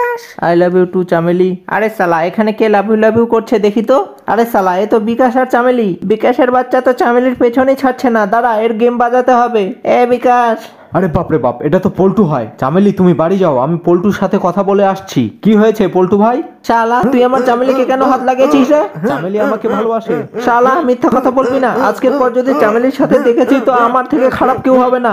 bKash I love you too Chameli আরে সালা এখানে কে লাভ ইউ লাভ ইউ করছে দেখি তো আরে সালা এ তো বিকাশ আর চামেলি বিকাশের বাচ্চা তো চামেলির পেছনেই ছাড়ছে না দাঁড়া এর গেম বাজাতে হবে এ বিকাশ আরে বাপ রে বাপ এটা তো পল্টু হয় চামেলি তুমি বাড়ি যাও আমি পল্টুর সাথে কথা বলে আসছি কি হয়েছে পল্টু ভাই শালা তুই আমার চামেলিকে কেন হাত লাগিয়েছিস রে চামেলি আমাকে ভালোবাসে শালা মিথ্যা কথা বলবি না আজকের পর যদি চামেলির সাথে দেখেছি তো আমার থেকে খারাপ কেউ হবে না